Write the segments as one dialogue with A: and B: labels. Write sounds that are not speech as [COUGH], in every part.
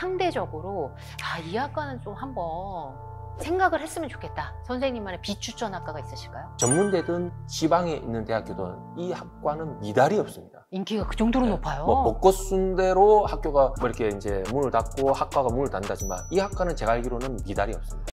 A: 상대적으로 아, 이 학과는 좀 한번 생각을 했으면 좋겠다. 선생님만의 비추천 학과가 있으실까요?
B: 전문대든 지방에 있는 대학교든 이 학과는 미달이 없습니다.
A: 인기가 그 정도로 네. 높아요. 뭐
B: 벚꽃 순 대로 학교가 뭐 이렇게 이제 문을 닫고 학과가 문을 닫는다지만 이 학과는 제가 알기로는 미달이 없습니다.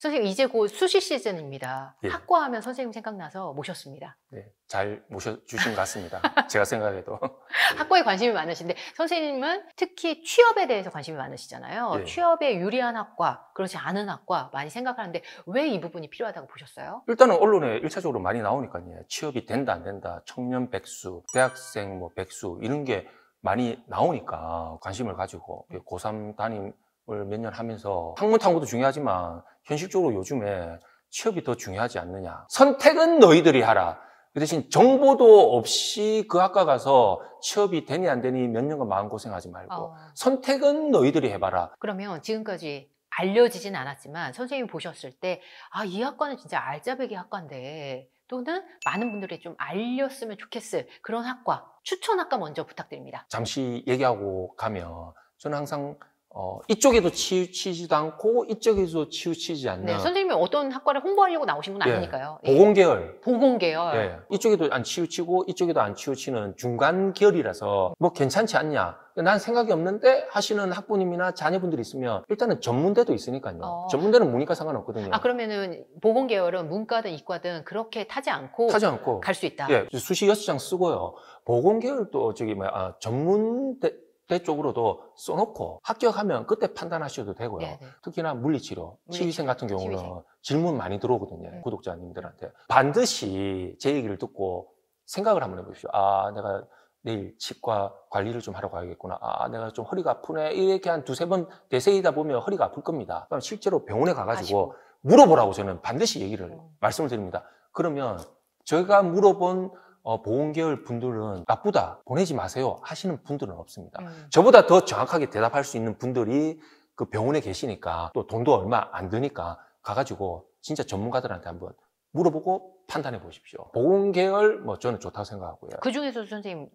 A: 선생님 이제 곧 수시 시즌입니다. 예. 학과하면 선생님 생각나서 모셨습니다.
B: 네, 잘 모셔주신 것 같습니다. [LAUGHS] 제가 생각해도. [LAUGHS]
A: 학과에 관심이 많으신데 선생님은 특히 취업에 대해서 관심이 많으시잖아요. 예. 취업에 유리한 학과, 그렇지 않은 학과 많이 생각하는데 왜 이 부분이 필요하다고 보셨어요?
B: 일단은 언론에 일차적으로 많이 나오니까요. 취업이 된다 안 된다, 청년 백수, 대학생 뭐 백수 이런 게 많이 나오니까 관심을 가지고 음. 고3 담임 을몇 년 하면서 학문 탐구도 중요하지만 현실적으로 요즘에 취업이 더 중요하지 않느냐. 선택은 너희들이 하라. 그 대신 정보도 없이 그 학과 가서 취업이 되니 안 되니 몇 년간 마음고생하지 말고 어. 선택은 너희들이 해봐라.
A: 그러면 지금까지 알려지진 않았지만 선생님 아, 이 보셨을 때아이 학과는 진짜 알짜배기 학과인데 또는 많은 분들이 좀 알렸으면 좋겠을 그런 학과 추천 학과 먼저 부탁드립니다.
B: 잠시 얘기하고 가면 저는 항상 어, 이쪽에도 치우치지도 않고 이쪽에도 치우치지 않는 네, 선생님이
A: 어떤 학과를 홍보하려고 나오신 분 예, 아니니까요. 예,
B: 보건 계열.
A: 보건 계열.
B: 예, 이쪽에도 안 치우치고 이쪽에도 안 치우치는 중간 계열이라서 뭐 괜찮지 않냐. 난 생각이 없는데 하시는 학부님이나 자녀분들이 있으면 일단은 전문대도 있으니까요. 어. 전문대는 문과 상관없거든요. 아
A: 그러면은 보건 계열은 문과든 이과든 그렇게 타지 않고 타지 않고 갈 수 있다. 예,
B: 수시 여섯 장 쓰고요. 보건 계열도 저기 뭐야 아, 전문대 대 쪽으로도 써놓고 합격하면 그때 판단하셔도 되고요. 네네. 네. 특히나 물리치료, 치위생 같은 경우는 치위생. 질문 많이 들어오거든요. 네. 구독자님들한테. 반드시 제 얘기를 듣고 생각을 한번 해보십시오. 아, 내가 내일 치과 관리를 좀 하러 가야겠구나. 아, 내가 좀 허리가 아프네. 이렇게 한 두세 번 대세이다 보면 허리가 아플 겁니다. 그럼 실제로 병원에 가가지고 아시고. 물어보라고 저는 반드시 얘기를 음. 말씀을 드립니다. 그러면 저희가 물어본 어, 보험계열 분들은 나쁘다 보내지 마세요 하시는 분들은 없습니다 음. 저보다 더 정확하게 대답할 수 있는 분들이 그 병원에 계시니까 또 돈도 얼마 안 드니까 가가지고 진짜 전문가들한테 한번 물어보고 판단해 보십시오 보험계열 뭐 저는 좋다고 생각하고요
A: 그중에서 선생님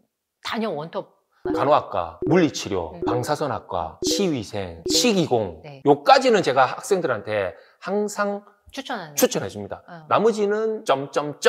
A: 단연 원톱
B: 간호학과, 물리치료, 음. 방사선학과, 치위생, 치기공 네. 요까지는 제가 학생들한테 항상
A: 추천하는 추천해
B: 줍니다. 어. 나머지는 점점점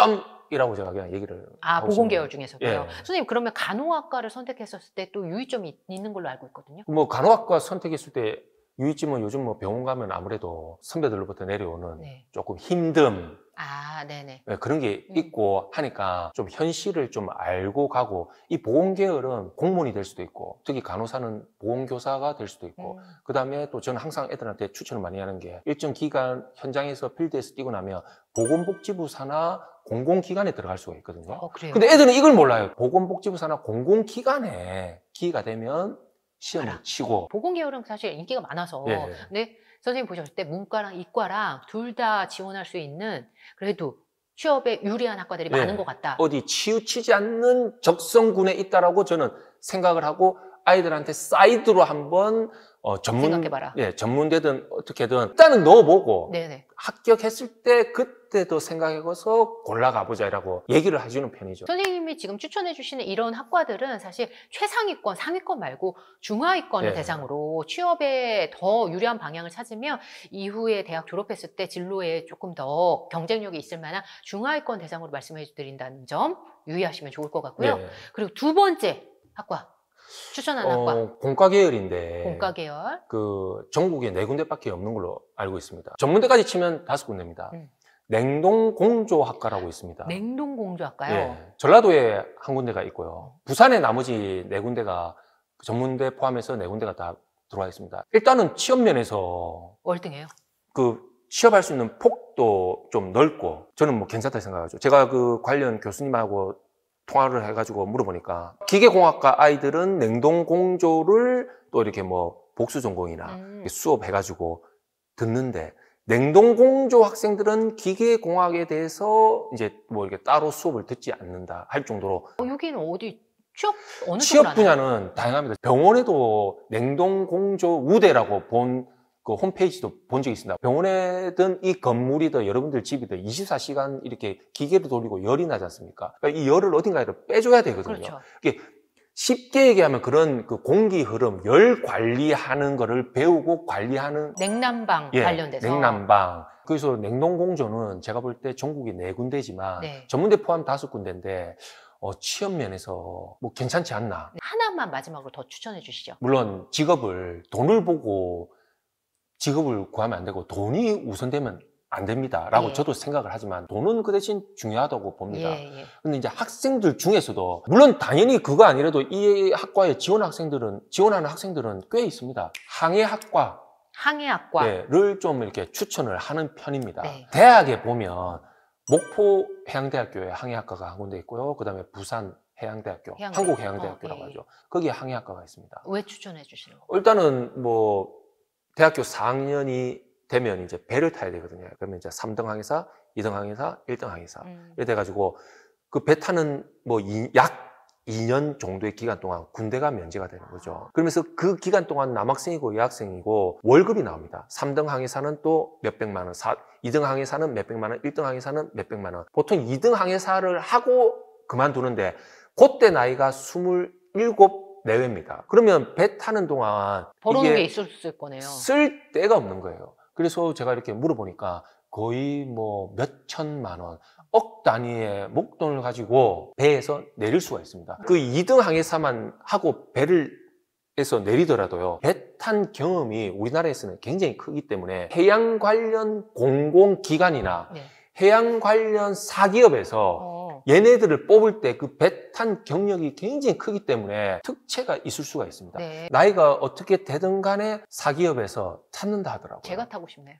B: 이라고 제가 그냥 얘기를 아 보건 계열
A: 중에서도요. 예. 선생님 그러면 간호학과를 선택했었을 때 또 유의점이 있는 걸로 알고 있거든요.
B: 뭐 간호학과 선택했을 때 유의점은 요즘 뭐 병원 가면 아무래도 선배들로부터 내려오는 네. 조금 힘듦,
A: 아, 네네.
B: 네, 그런 게 음. 있고 하니까 좀 현실을 좀 알고 가고 이 보험 계열은 공무원이 될 수도 있고 특히 간호사는 보험교사가 될 수도 있고 음. 그 다음에 또 저는 항상 애들한테 추천을 많이 하는 게 일정 기간 현장에서 필드에서 뛰고 나면 보건복지부 산하 공공기관에 들어갈 수가 있거든요. 어, 그래요? 근데 애들은 이걸 몰라요. 보건복지부 산하 공공기관에 기회가 되면 시험을 치고
A: 보건계열은 사실 인기가 많아서 네. 근데 선생님 보셨을 때 문과랑 이과랑 둘 다 지원할 수 있는 그래도 취업에 유리한 학과들이 네. 많은 것 같다.
B: 어디 치우치지 않는 적성군에 있다라고 저는 생각을 하고 아이들한테 사이드로 한번 어, 전문 생각해봐라. 예, 전문되든 어떻게든 일단은 넣어보고 네네. 합격했을 때 그때도 생각해서 골라가 보자라고 얘기를 해주는 편이죠.
A: 선생님이 지금 추천해 주시는 이런 학과들은 사실 최상위권, 상위권 말고 중하위권을 네. 대상으로 취업에 더 유리한 방향을 찾으면 이후에 대학 졸업했을 때 진로에 조금 더 경쟁력이 있을 만한 중하위권 대상으로 말씀해 드린다는 점 유의하시면 좋을 것 같고요. 네. 그리고 두 번째 학과 추천 안 어, 학과.
B: 어, 공과 계열인데. 공과 계열. 그 전국에 네 군데밖에 없는 걸로 알고 있습니다. 전문대까지 치면 다섯 군데입니다. 음. 냉동공조학과라고 있습니다.
A: 냉동공조학과요? 예,
B: 전라도에 한 군데가 있고요. 부산에 나머지 네 군데가 그 전문대 포함해서 네 군데가 다 들어와 있습니다. 일단은 취업 면에서 월등해요. 그 취업할 수 있는 폭도 좀 넓고 저는 뭐 괜찮다 생각하죠. 제가 그 관련 교수님하고 통화를 해가지고 물어보니까 기계공학과 아이들은 냉동공조를 또 이렇게 뭐 복수 전공이나 음. 수업해가지고 듣는데 냉동공조 학생들은 기계공학에 대해서 이제 뭐 이렇게 따로 수업을 듣지 않는다 할 정도로
A: 어, 여기는 어디 취업 어느 취업
B: 분야는 다양합니다. 병원에도 냉동공조 우대라고 본그 홈페이지도 본 적이 있습니다. 병원에든 이 건물이든 여러분들 집이든 24시간 이렇게 기계를 돌리고 열이 나지 않습니까? 그러니까 이 열을 어딘가에 빼줘야 되거든요. 그렇죠. 이게 쉽게 얘기하면 그런 그 공기 흐름, 열 관리하는 거를 배우고 관리하는
A: 냉난방 예, 관련돼서
B: 냉난방. 그래서 냉동공조는 제가 볼 때 전국이 네 군데지만 네. 전문대 포함 다섯 군데인데 어, 취업 면에서 뭐 괜찮지 않나. 네.
A: 하나만 마지막으로 더 추천해 주시죠.
B: 물론 직업을 돈을 보고 직업을 구하면 안 되고 돈이 우선되면 안 됩니다라고 예. 저도 생각을 하지만 돈은 그 대신 중요하다고 봅니다. 예, 예. 근데 이제 학생들 중에서도 물론 당연히 그거 아니라도 이 학과에 지원 학생들은 지원하는 학생들은 꽤 있습니다. 항해 학과
A: 항해학과를
B: 예, 네, 좀 이렇게 추천을 하는 편입니다. 네. 대학에 보면 목포 해양대학교에 항해학과가 한 군데 있고요. 그다음에 부산 해양대학교, 해양대학교. 한국해양대학교라고 어, 네. 하죠. 거기에 항해학과가 있습니다.
A: 왜 추천해 주시는
B: 거예요? 일단은 뭐 대학교 4학년이 되면 이제 배를 타야 되거든요. 그러면 이제 3등 항해사, 2등 항해사, 1등 항해사 음. 이래 돼가지고 그 배 타는 뭐 약 2년 정도의 기간 동안 군대가 면제가 되는 거죠. 아. 그러면서 그 기간 동안 남학생이고 여학생이고 월급이 나옵니다. 3등 항해사는 또 몇백만 원, 4, 2등 항해사는 몇백만 원, 1등 항해사는 몇백만 원. 보통 2등 항해사를 하고 그만두는데 그때 나이가 27, 내외입니다. 그러면 배 타는 동안 벌어오는 게 있었을 거네요. 쓸 데가 없는 거예요. 그래서 제가 이렇게 물어보니까 거의 뭐 몇천만 원, 억 단위의 목돈을 가지고 배에서 내릴 수가 있습니다. 그 2등 항해사만 하고 배를 에서 내리더라도요 배 탄 경험이 우리나라에서는 굉장히 크기 때문에 해양 관련 공공기관이나 네. 해양 관련 사기업에서 어. 얘네들을 뽑을 때 그 배 탄 경력이 굉장히 크기 때문에 특채가 있을 수가 있습니다. 네. 나이가 어떻게 되든 간에 사기업에서 찾는다 하더라고요.
A: 제가 타고 싶네요.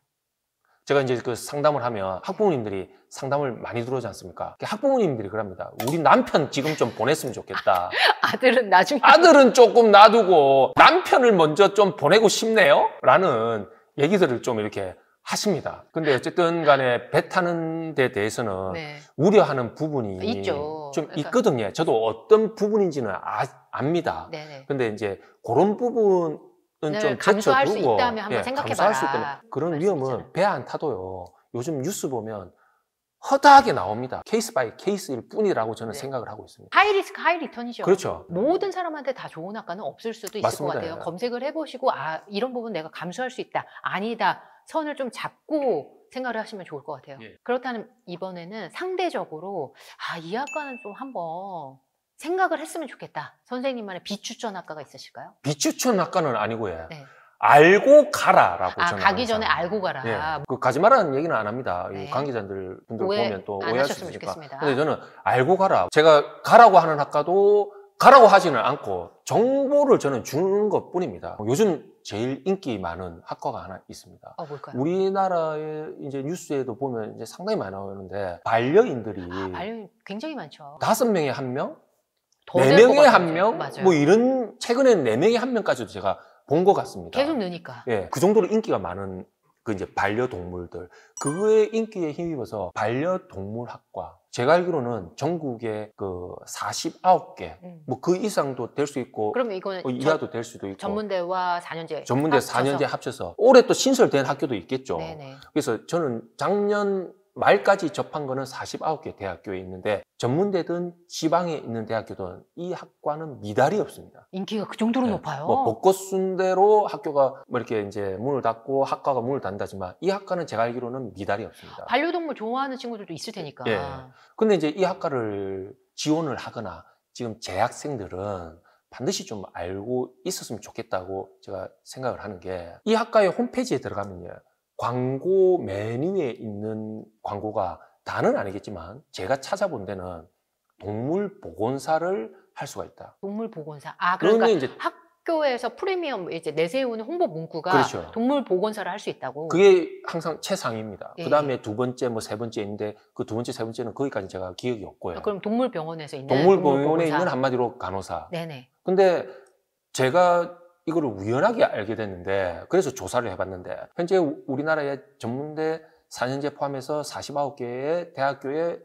B: 제가 이제 그 상담을 하면 학부모님들이 상담을 많이 들어오지 않습니까? 학부모님들이 그럽니다. 우리 남편 지금 좀 보냈으면 좋겠다. [LAUGHS]
A: 아들은 나중에. 아들은
B: 조금 놔두고 남편을 먼저 좀 보내고 싶네요? 라는 얘기들을 좀 이렇게 하십니다. 근데 어쨌든 간에 배 타는 데 대해서는 네. 우려하는 부분이 아, 있죠. 좀 그러니까. 있거든요. 저도 어떤 부분인지는 아, 압니다. 네네. 네. 근데 이제 그런 부분은 좀 네, 감수할 수 있다면 한번 예, 생각해 감수할 봐라. 수 있다면 그런 말씀이잖아 위험은 배 안 타도요. 요즘 뉴스 보면 허다하게 나옵니다. 케이스 바이 케이스일 뿐이라고 저는 네. 생각을 하고 있습니다.
A: 하이 리스크 하이 리턴이죠. 그렇죠. 모든 사람한테 다 좋은 학과는 없을 수도 있을 맞습니다. 것 같아요. 검색을 해보시고 아 이런 부분 내가 감수할 수 있다. 아니다. 선을 좀 잡고 생각을 하시면 좋을 것 같아요. 예. 그렇다면 이번에는 상대적으로 아, 이 학과는 좀 한번 생각을 했으면 좋겠다. 선생님만의 비추천 학과가 있으실까요?
B: 비추천 학과는 아니고요. 네. 알고 가라라고 아, 저는 가기 항상.
A: 전에 알고 가라. 예.
B: 그 가지 말라는 얘기는 안 합니다. 네. 관계자들 분들 오해, 보면 또 오해할 수 있으니까. 좋겠습니다. 근데 저는 알고 가라. 제가 가라고 하는 학과도 가라고 하지는 않고 정보를 저는 주는 것뿐입니다. 요즘 제일 인기 많은 학과가 하나 있습니다. 어, 뭘까요? 우리나라의 이제 뉴스에도 보면 이제 상당히 많이 나오는데 반려인들이 아,
A: 반려 굉장히 많죠.
B: 다섯 명에 한 명, 네 명에 한 명, 맞아요. 뭐 이런 최근에는 네 명에 한 명까지도 제가 본 것 같습니다.
A: 계속 느니까.
B: 예, 그 정도로 인기가 많은 그 이제 반려동물들 그거의 인기에 힘입어서 반려동물학과 제가 알기로는 전국에 그 49개 음. 뭐그 이상도 될 수 있고 그럼
A: 이거는 뭐 이하도 될 수도 있고 전문대와 4년제 전문대 합쳐서. 4년제
B: 합쳐서 올해 또 신설된 학교도 있겠죠. 네네. 그래서 저는 작년 말까지 접한 거는 49개 대학교에 있는데 전문대든 지방에 있는 대학교든 이 학과는 미달이 없습니다. 인기가 그 정도로 네. 높아요. 뭐 벚꽃 순대로 학교가 뭐 이렇게 이제 문을 닫고 학과가 문을 닫다지만 이 학과는 제가 알기로는 미달이 없습니다.
A: 반려동물 좋아하는 친구들도 있을 테니까. 예. 네.
B: 근데 이제 이 학과를 지원을 하거나 지금 재학생들은 반드시 좀 알고 있었으면 좋겠다고 제가 생각을 하는 게 이 학과의 홈페이지에 들어가면요. 광고 메뉴에 있는 광고가 다는 아니겠지만 제가 찾아본 데는 동물 보건사를 할 수가 있다.
A: 동물 보건사. 아 그러니까 이제 학교에서 프리미엄 이제 내세우는 홍보 문구가 그렇죠. 동물 보건사를 할 수 있다고.
B: 그게 항상 최상입니다. 예. 그다음에 예. 두 번째 뭐 세 번째인데 그 두 번째 세 번째는 거기까지 제가 기억이 없고요. 아,
A: 그럼 동물병원에서 있는 동물병원에 동물 있는
B: 한마디로 간호사. 네네. 근데 제가 이거를 우연하게 알게 됐는데 그래서 조사를 해봤는데 현재 우리나라의 전문대 4년제 포함해서 49개의 대학교에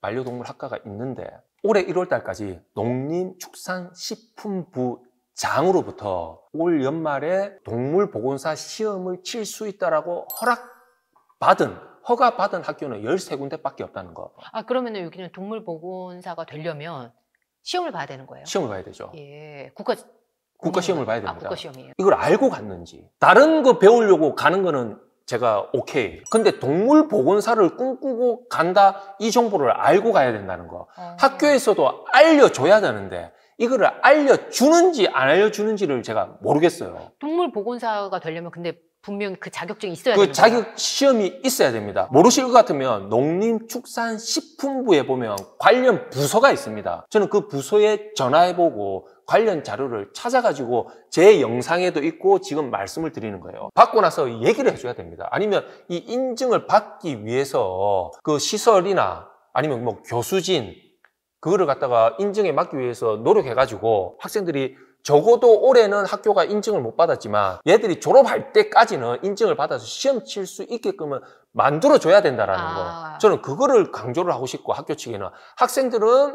B: 반려동물 학과가 있는데 올해 1월 달까지 농림축산식품부 장으로부터 올 연말에 동물보건사 시험을 칠 수 있다라고 허락받은 허가받은 학교는 13군데밖에 없다는 거.
A: 아 그러면 여기는 동물보건사가 되려면 시험을 봐야 되는 거예요?
B: 시험을 봐야 되죠. 예, 국가 국가 시험을 봐야 됩니다. 아, 국가 시험이에요. 이걸 알고 갔는지. 다른 거 배우려고 가는 거는 제가 오케이. 근데 동물 보건사를 꿈꾸고 간다 이 정보를 알고 가야 된다는 거. 어. 학교에서도 알려줘야 되는데 이거를 알려주는지 안 알려주는지를 제가 모르겠어요.
A: 동물 보건사가 되려면 근데 분명 히그 자격증이 있어야 그 되는 자격
B: 거예요. 시험이 있어야 됩니다. 모르실 것 같으면 농림축산식품부에 보면 관련 부서가 있습니다. 저는 그 부서에 전화해보고 관련 자료를 찾아가지고 제 영상에도 있고 지금 말씀을 드리는 거예요. 받고 나서 얘기를 해줘야 됩니다. 아니면 이 인증을 받기 위해서 그 시설이나 아니면 뭐 교수진 그거를 갖다가 인증에 맞기 위해서 노력해가지고 학생들이 적어도 올해는 학교가 인증을 못 받았지만 얘들이 졸업할 때까지는 인증을 받아서 시험 칠 수 있게끔은 만들어줘야 된다라는 아... 거. 저는 그거를 강조를 하고 싶고 학교 측에는 학생들은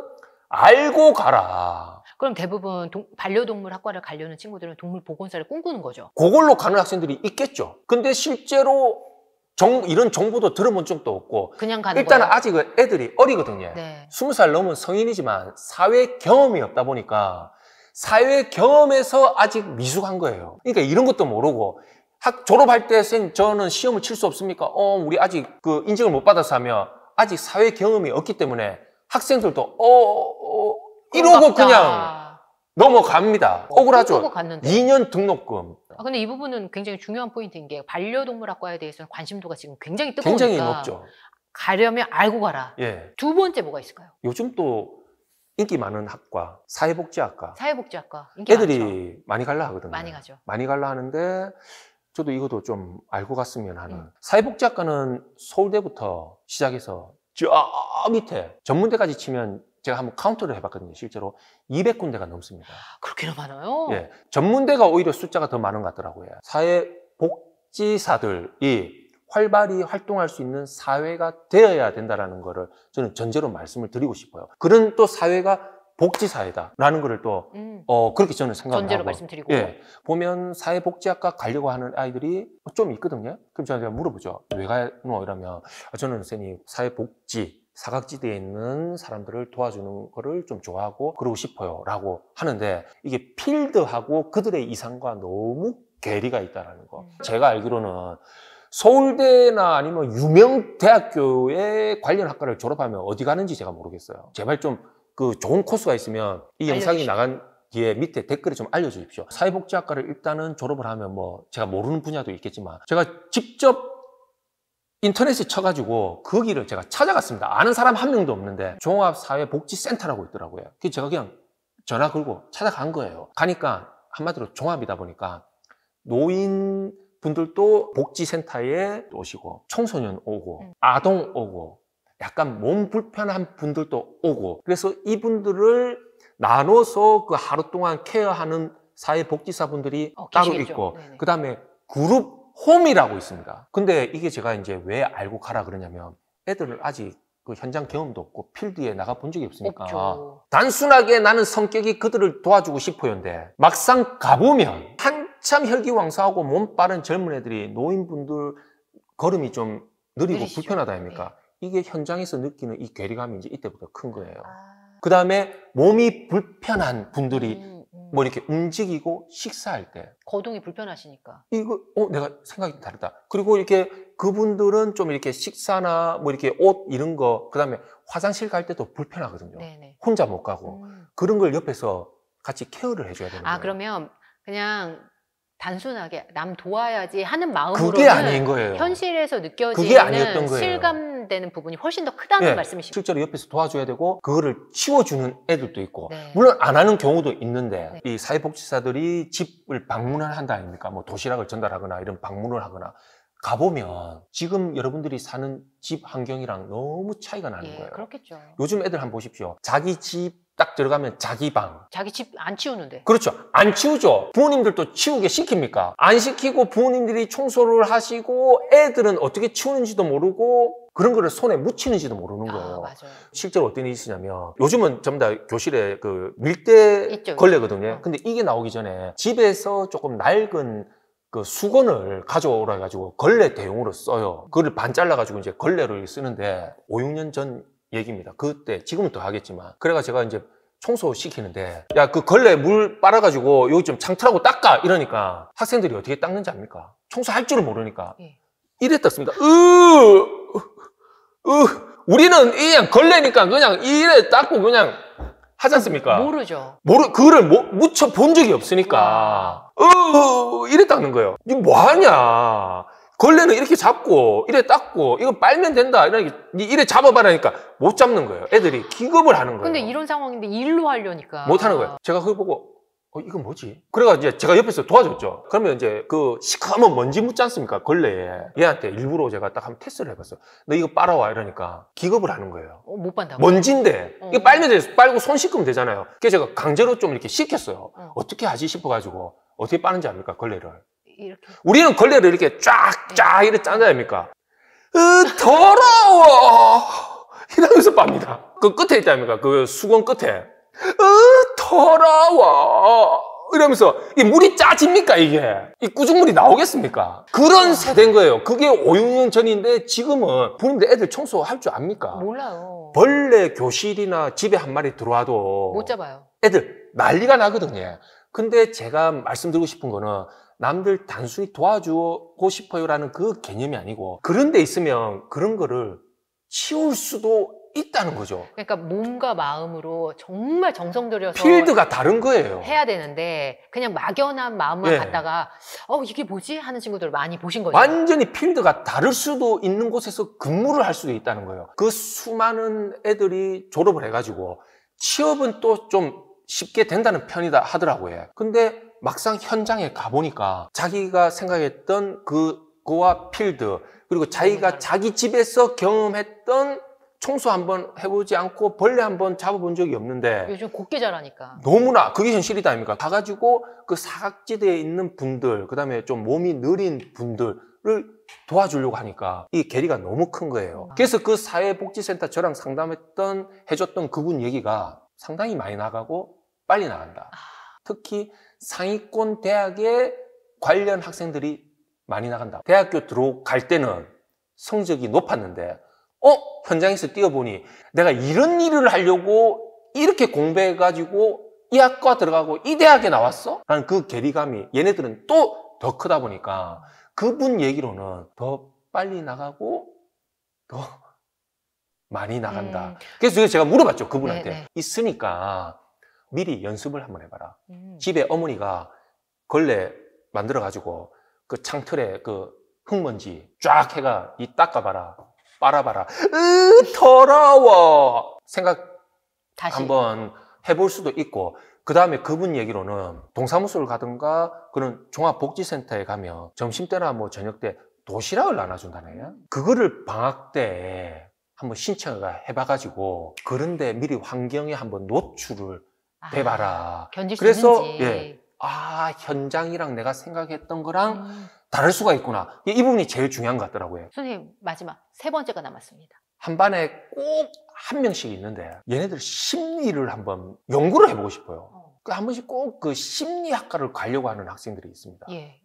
B: 알고 가라.
A: 그럼 대부분 동, 반려동물학과를 가려는 친구들은 동물보건사를 꿈꾸는 거죠.
B: 그걸로 가는 학생들이 있겠죠. 근데 실제로 정, 이런 정보도 들어본 적도 없고 그냥 가는 일단은 거예요? 아직은 애들이 어리거든요. 네. 20살 넘은 성인이지만 사회 경험이 없다 보니까 사회 경험에서 아직 미숙한 거예요. 그러니까 이런 것도 모르고 학 졸업할 때 쌤 저는 시험을 칠 수 없습니까? 어 우리 아직 그 인증을 못 받아서 하며 아직 사회 경험이 없기 때문에 학생들도 어 어, 이러고 그냥 넘어갑니다. 어, 억울하죠. 2년 등록금.
A: 아, 근데 이 부분은 굉장히 중요한 포인트인 게 반려동물학과에 대해서는 관심도가 지금 굉장히 뜨거우니 굉장히 높죠. 가려면 알고 가라. 예. 두 번째 뭐가 있을까요?
B: 요즘 또 인기 많은 학과, 사회복지학과.
A: 사회복지학과. 애들이
B: 많죠. 많이 갈라 하거든요. 많이 가죠. 많이 갈라 하는데 저도 이것도 좀 알고 갔으면 하는. 음. 사회복지학과는 서울대부터 시작해서 저 밑에 전문대까지 치면 제가 한번 카운트를 해봤거든요. 실제로 200군데가 넘습니다.
A: 그렇게나 많아요? 예,
B: 전문대가 오히려 숫자가 더 많은 것 같더라고요. 사회복지사들이 활발히 활동할 수 있는 사회가 되어야 된다라는 거를 저는 전제로 말씀을 드리고 싶어요. 그런 또 사회가 복지사회다라는 거를 또 음. 어, 그렇게 저는 생각을 전제로 말씀드리고 예, 보면 사회복지학과 가려고 하는 아이들이 좀 있거든요. 그럼 제가 물어보죠. 왜 가노? 이러면 저는 선생님 사회복지 사각지대에 있는 사람들을 도와주는 거를 좀 좋아하고 그러고 싶어요 라고 하는데 이게 필드하고 그들의 이상과 너무 괴리가 있다는 거 음. 제가 알기로는 서울대나 아니면 유명 대학교에 관련 학과를 졸업하면 어디 가는지 제가 모르겠어요 제발 좀 그 좋은 코스가 있으면 이 영상이 나간 뒤에 밑에 댓글에 좀 알려주십시오 사회복지학과를 일단은 졸업을 하면 뭐 제가 모르는 분야도 있겠지만 제가 직접 인터넷에 쳐가지고 그 길을 제가 찾아갔습니다. 아는 사람 한 명도 없는데 종합사회복지센터라고 있더라고요. 그래서 제가 그냥 전화 걸고 찾아간 거예요. 가니까 한마디로 종합이다 보니까 노인 분들도 복지센터에 오시고 청소년 오고 음. 아동 오고 약간 몸 불편한 분들도 오고 그래서 이분들을 나눠서 그 하루 동안 케어하는 사회복지사분들이 어, 따로 있고 그 다음에 그룹 홈이라고 있습니다. 근데 이게 제가 이제 왜 알고 가라 그러냐면 애들을 아직 그 현장 경험도 없고 필드에 나가 본 적이 없으니까 없죠. 단순하게 나는 성격이 그들을 도와주고 싶어요인데 막상 가보면 한참 혈기왕성하고 몸 빠른 젊은 애들이 노인분들 걸음이 좀 느리고 느리시죠. 불편하다 아닙니까? 네. 이게 현장에서 느끼는 이 괴리감이 이제 이때부터 큰 거예요. 아... 그 다음에 몸이 불편한 분들이 음... 뭐 이렇게 움직이고 식사할 때
A: 거동이 불편하시니까
B: 이거 어 내가 생각이 다르다. 그리고 이렇게 그분들은 좀 이렇게 식사나 뭐 이렇게 옷 이런 거 그다음에 화장실 갈 때도 불편하거든요. 네네. 혼자 못 가고 음. 그런 걸 옆에서 같이 케어를 해줘야 되는 아,
A: 거예요. 아 그러면 그냥 단순하게 남 도와야지 하는 마음으로는 그게 아닌 거예요. 현실에서 느껴지는 거예요. 실감 되는 부분이 훨씬 더
B: 크다는 네. 말씀이시죠. 실제로 옆에서 도와줘야 되고 그거를 치워주는 애들도 있고 네. 물론 안 하는 경우도 있는데 네. 이 사회복지사들이 집을 방문을 한다 아닙니까? 뭐 도시락을 전달하거나 이런 방문을 하거나 가보면 지금 여러분들이 사는 집 환경이랑 너무 차이가 나는 예, 거예요. 그렇겠죠. 요즘 애들 한번 보십시오. 자기 집 딱 들어가면 자기 방.
A: 자기 집 안 치우는데. 그렇죠.
B: 안 치우죠. 부모님들도 치우게 시킵니까? 안 시키고 부모님들이 청소를 하시고 애들은 어떻게 치우는지도 모르고 그런 거를 손에 묻히는지도 모르는 아, 거예요. 아, 실제로 어떤 일이 있으냐면 요즘은 전부 다 교실에 그 밀대 이쪽 걸레거든요. 어. 근데 이게 나오기 전에 집에서 조금 낡은 그 수건을 가져오라 해가지고 걸레 대용으로 써요. 그걸 반 잘라가지고 이제 걸레로 쓰는데 5, 6년 전 얘기입니다. 그때 지금은 더 하겠지만 그래가 제가 이제 청소시키는데 야 그 걸레 물 빨아가지고 여기 좀 창틀하고 닦아 이러니까 학생들이 어떻게 닦는지 압니까? 청소할 줄을 모르니까 예. 이랬다 씁니다. 으 으, 우리는 그냥 걸레니까 그냥 이래 닦고 그냥 하지 않습니까? 모르죠. 모르, 그거를 모, 뭐 무쳐 본 적이 없으니까. 아. 으, 이래 닦는 거예요. 이뭐 하냐. 걸레는 이렇게 잡고, 이래 닦고, 이거 빨면 된다. 이렇게, 이래 잡아봐라니까 못 잡는 거예요. 애들이 기겁을 하는 거예요. 근데
A: 이런 상황인데 일로 하려니까. 못 하는 거예요.
B: 제가 그걸 보고, 어, 이건 뭐지? 그래가 이제 제가 옆에서 도와줬죠. 그러면 이제 그 시커먼 먼지 묻지 않습니까? 걸레에. 얘한테 일부러 제가 딱 한번 테스트를 해봤어요. 너 이거 빨아와. 이러니까 기겁을 하는 거예요.
A: 어, 못 반다고. 먼지인데. 어. 이거
B: 빨면 돼. 빨고 손 씻으면 되잖아요. 그래서 제가 강제로 좀 이렇게 씻겼어요. 어. 떻게 하지 싶어가지고. 어떻게 빠는지 압니까? 걸레를. 이렇게. 우리는 걸레를 이렇게 쫙쫙 네. 이렇게 짜는 아닙니까? 으, 더러워! [LAUGHS] 이러면서 빱니다. 그 끝에 있다 않습니까? 그 수건 끝에. 으, 더러와 이러면서 이 물이 짜집니까 이게? 이 꾸중물이 나오겠습니까? 그런 세대인 거예요. 그게 5, 6년 전인데 지금은 본인들 애들 청소할 줄 압니까?
A: 몰라요.
B: 벌레 교실이나 집에 한 마리 들어와도 못 잡아요. 애들 난리가 나거든요. 근데 제가 말씀드리고 싶은 거는 남들 단순히 도와주고 싶어요라는 그 개념이 아니고 그런 데 있으면 그런 거를 치울 수도 있다는 거죠.
A: 그러니까 몸과 마음으로 정말 정성 들여서 필드가 다른 거예요. 해야 되는데 그냥 막연한 마음만 네. 갖다가 어 이게 뭐지 하는 친구들 많이 보신 거죠.
B: 완전히 필드가 다를 수도 있는 곳에서 근무를 할 수도 있다는 거예요. 그 수많은 애들이 졸업을 해가지고 취업은 또 좀 쉽게 된다는 편이다 하더라고요. 근데 막상 현장에 가보니까 자기가 생각했던 그거와 필드 그리고 자기가 음. 자기 집에서 경험했던 청소 한번 해보지 않고 벌레 한번 잡아본 적이 없는데
A: 요즘 곱게 자라니까
B: 너무나 그게 현실이다 아닙니까? 가가지고 그 사각지대에 있는 분들 그 다음에 좀 몸이 느린 분들을 도와주려고 하니까 이 괴리가 너무 큰 거예요 아. 그래서 그 사회복지센터 저랑 상담했던 해줬던 그분 얘기가 상당히 많이 나가고 빨리 나간다 아. 특히 상위권 대학에 관련 학생들이 많이 나간다 대학교 들어갈 때는 성적이 높았는데 어? 현장에서 뛰어보니 내가 이런 일을 하려고 이렇게 공부해가지고 이 학과 들어가고 이 대학에 나왔어? 라는 그 괴리감이 얘네들은 또 더 크다 보니까 그분 얘기로는 더 빨리 나가고 더 많이 나간다. 음. 그래서 제가 물어봤죠. 그분한테. 네네. 네. 있으니까 미리 연습을 한번 해봐라. 음. 집에 어머니가 걸레 만들어가지고 그 창틀에 그 흙먼지 쫙 해가 이 닦아봐라. 빨아봐라. 으, 더러워! 생각 다시. 한번 해볼 수도 있고, 그 다음에 그분 얘기로는 동사무소를 가든가 그런 종합복지센터에 가면 점심때나 뭐 저녁때 도시락을 나눠준다네요. 그거를 방학 때 한번 신청을 해봐가지고 그런데 미리 환경에 한번 노출을 아, 돼봐라. 아, 견딜 수 그래서 있는지. 예, 아, 현장이랑 내가 생각했던 거랑 음. 다를 수가 있구나. 이 부분이 제일 중요한 것 같더라고요.
A: 선생님, 마지막 세 번째가 남았습니다.
B: 한 반에 꼭 한 명씩 있는데 얘네들 심리를 한번 연구를 해보고 싶어요. 어. 그 한 번씩 꼭 그 심리학과를 가려고 하는 학생들이 있습니다.
A: 예.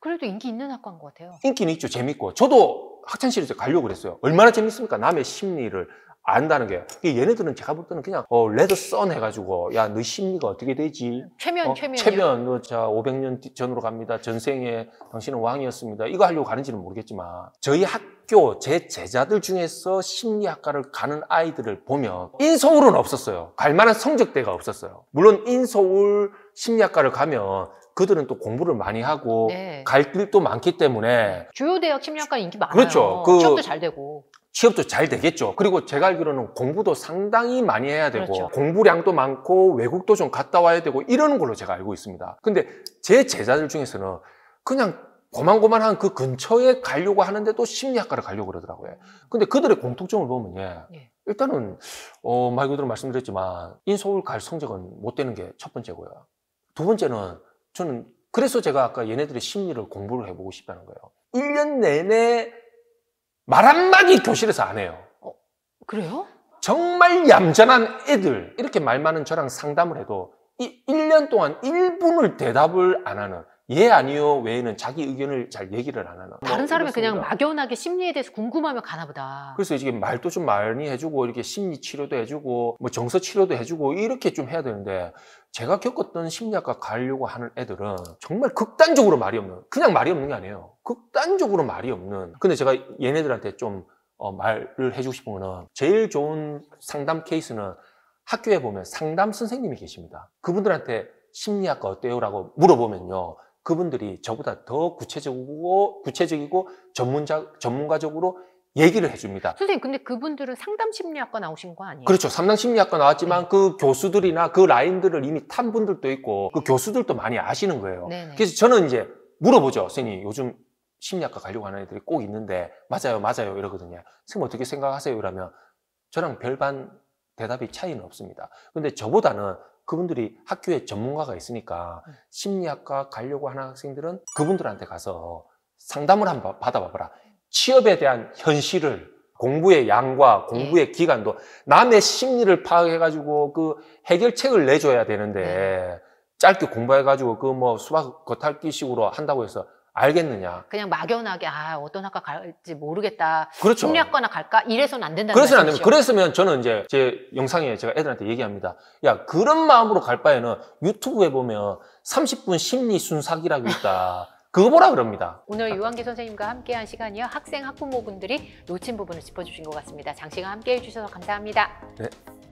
A: 그래도 인기 있는 학과인
B: 것 같아요. 인기는 있죠. 재밌고. 저도 학창시절에 가려고 그랬어요. 얼마나 재밌습니까? 남의 심리를 안다는 게 얘네들은 제가 볼 때는 그냥 어 레드 썬 해가지고 야 너 심리가 어떻게 되지? 최면 어, 최면 최면 너자 500년 전으로 갑니다. 전생에 당신은 왕이었습니다. 이거 하려고 가는지는 모르겠지만 저희 학교 제 제자들 중에서 심리학과를 가는 아이들을 보면 인서울은 없었어요. 갈 만한 성적대가 없었어요. 물론 인서울 심리학과를 가면 그들은 또 공부를 많이 하고 네. 갈 길도 많기 때문에
A: 주요 대학 심리학과 인기 많아요. 그렇죠. 그 취업도 잘 되고
B: 취업도 잘 되겠죠. 그리고 제가 알기로는 공부도 상당히 많이 해야 되고 그렇죠. 공부량도 많고 외국도 좀 갔다 와야 되고 이러는 걸로 제가 알고 있습니다. 근데 제 제자들 중에서는 그냥 고만고만한 그 근처에 가려고 하는데도 심리학과를 가려고 그러더라고요. 근데 그들의 공통점을 보면 예. 예. 일단은 어, 말 그대로 말씀드렸지만 인서울 갈 성적은 못 되는 게 첫 번째고요. 두 번째는 저는 그래서 제가 아까 얘네들의 심리를 공부를 해보고 싶다는 거예요. 1년 내내 말 한마디 교실에서 안 해요. 어, 그래요? 정말 얌전한 애들, 이렇게 말 많은 저랑 상담을 해도 이 1년 동안 1분을 대답을 안 하는 예 아니요 외에는 자기 의견을 잘 얘기를 안 하나 다른 뭐 사람이
A: 그렇습니다. 그냥 막연하게 심리에 대해서 궁금하면 가나 보다
B: 그래서 이게 말도 좀 많이 해주고 이렇게 심리 치료도 해주고 뭐 정서 치료도 해주고 이렇게 좀 해야 되는데 제가 겪었던 심리학과 가려고 하는 애들은 정말 극단적으로 말이 없는 그냥 말이 없는 게 아니에요 극단적으로 말이 없는 근데 제가 얘네들한테 좀 어, 말을 해주고 싶은 거는 제일 좋은 상담 케이스는 학교에 보면 상담 선생님이 계십니다 그분들한테 심리학과 어때요? 라고 물어보면요 그분들이 저보다 더 구체적이고 구체적이고 전문자 전문가적으로 얘기를 해줍니다.
A: 선생님, 근데 그분들은 상담 심리학과 나오신 거 아니에요? 그렇죠.
B: 상담 심리학과 나왔지만 네. 그 교수들이나 그 라인들을 이미 탄 분들도 있고 그 교수들도 많이 아시는 거예요. 네네. 그래서 저는 이제 물어보죠. 선생님, 요즘 심리학과 가려고 하는 애들이 꼭 있는데 맞아요, 맞아요 이러거든요. 선생님 어떻게 생각하세요? 이러면 저랑 별반 대답이 차이는 없습니다. 근데 저보다는 그분들이 학교에 전문가가 있으니까 네. 심리학과 가려고 하는 학생들은 그분들한테 가서 상담을 한번 받아봐봐라. 취업에 대한 현실을 공부의 양과 공부의 예. 기간도 남의 심리를 파악해가지고 그 해결책을 내줘야 되는데 네. 짧게 공부해가지고 그 뭐 수학 겉핥기식으로 한다고 해서 알겠느냐.
A: 그냥 막연하게 아 어떤 학과 갈지 모르겠다. 그렇죠. 심리학과나 갈까? 이래서는 안 된다는 그래서는 안 그랬으면
B: 저는 이제 제 영상에 제가 애들한테 얘기합니다. 야 그런 마음으로 갈 바에는 유튜브에 보면 30분 심리 순삭이라고 있다. 그거 보라 그럽니다.
A: 오늘 유한기 선생님과 함께한 시간이요. 학생 학부모분들이 놓친 부분을 짚어주신 것 같습니다. 장시간 함께해 주셔서 감사합니다.
B: 네.